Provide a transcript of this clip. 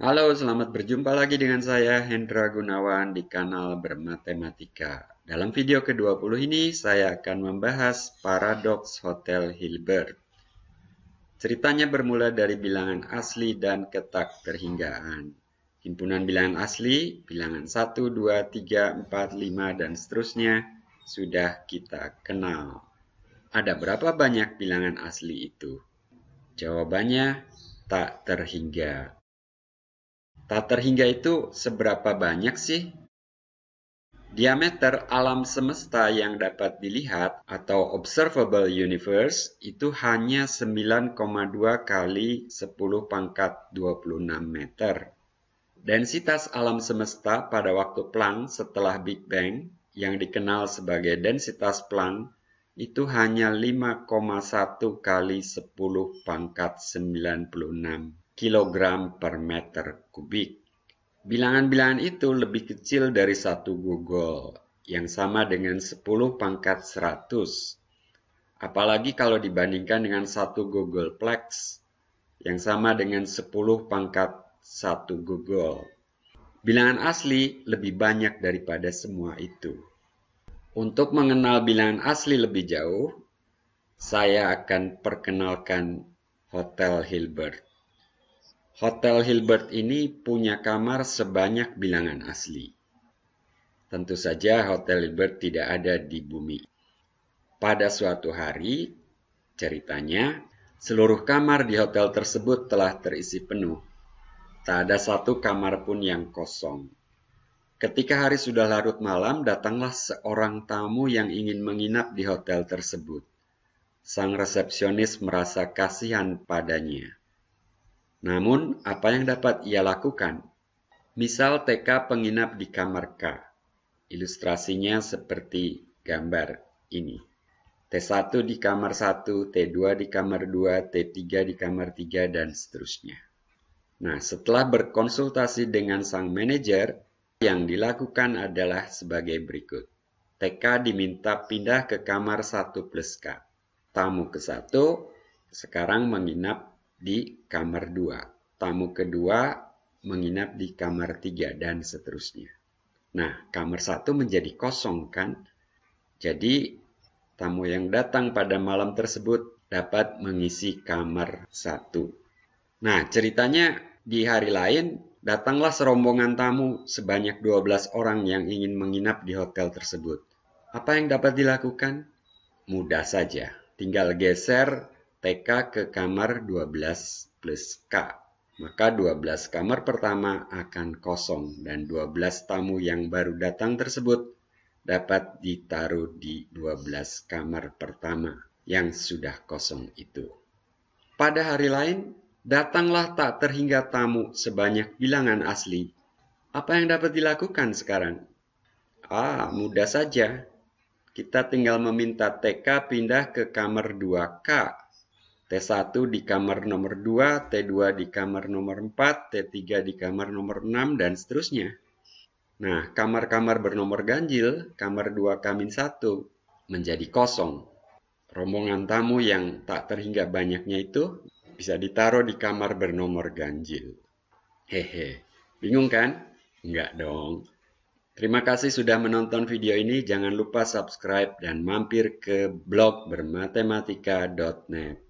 Halo, selamat berjumpa lagi dengan saya Hendra Gunawan di kanal Bermatematika. Dalam video ke-20 ini saya akan membahas paradoks Hotel Hilbert. Ceritanya bermula dari bilangan asli dan ketak terhinggaan. Himpunan bilangan asli, bilangan 1, 2, 3, 4, 5, dan seterusnya sudah kita kenal. Ada berapa banyak bilangan asli itu? Jawabannya tak terhingga. Tak terhingga itu seberapa banyak sih Diameter alam semesta yang dapat dilihat atau observable universe itu hanya 9,2 kali 10 pangkat 26 meter. Densitas alam semesta pada waktu Planck setelah Big Bang yang dikenal sebagai densitas Planck itu hanya 5,1 kali 10 pangkat 96 kilogram per meter kubik. Bilangan-bilangan itu lebih kecil dari satu Google yang sama dengan 10 pangkat 100. Apalagi kalau dibandingkan dengan satu Google Plex yang sama dengan 10 pangkat 1 Google. Bilangan asli lebih banyak daripada semua itu. Untuk mengenal bilangan asli lebih jauh, saya akan perkenalkan Hotel Hilbert. Hotel Hilbert ini punya kamar sebanyak bilangan asli. Tentu saja Hotel Hilbert tidak ada di bumi. Pada suatu hari, ceritanya, seluruh kamar di hotel tersebut telah terisi penuh. Tak ada satu kamar pun yang kosong. Ketika hari sudah larut malam, datanglah seorang tamu yang ingin menginap di hotel tersebut. Sang resepsionis merasa kasihan padanya. Namun, apa yang dapat ia lakukan? Misal TK penginap di kamar K. Ilustrasinya seperti gambar ini. T1 di kamar 1, T2 di kamar 2, T3 di kamar 3, dan seterusnya. Nah, setelah berkonsultasi dengan sang manajer, yang dilakukan adalah sebagai berikut. TK diminta pindah ke kamar 1 plus K. Tamu ke 1 sekarang menginap di kamar dua, tamu kedua menginap di kamar tiga, dan seterusnya. Nah, kamar satu menjadi kosong, kan? Jadi, tamu yang datang pada malam tersebut dapat mengisi kamar satu. Nah, ceritanya di hari lain datanglah serombongan tamu sebanyak 12 orang yang ingin menginap di hotel tersebut. Apa yang dapat dilakukan? Mudah saja, tinggal geser TK ke kamar 12 plus K. Maka 12 kamar pertama akan kosong dan 12 tamu yang baru datang tersebut dapat ditaruh di 12 kamar pertama yang sudah kosong itu. Pada hari lain, datanglah tak terhingga tamu sebanyak bilangan asli. Apa yang dapat dilakukan sekarang? Ah, mudah saja. Kita tinggal meminta TK pindah ke kamar 2K T1 di kamar nomor 2, T2 di kamar nomor 4, T3 di kamar nomor 6, dan seterusnya. Nah, kamar-kamar bernomor ganjil, kamar 2 kamin 1, menjadi kosong. Rombongan tamu yang tak terhingga banyaknya itu bisa ditaruh di kamar bernomor ganjil. Hehe, bingung kan? Enggak dong. Terima kasih sudah menonton video ini. Jangan lupa subscribe dan mampir ke blog bermatematika.net.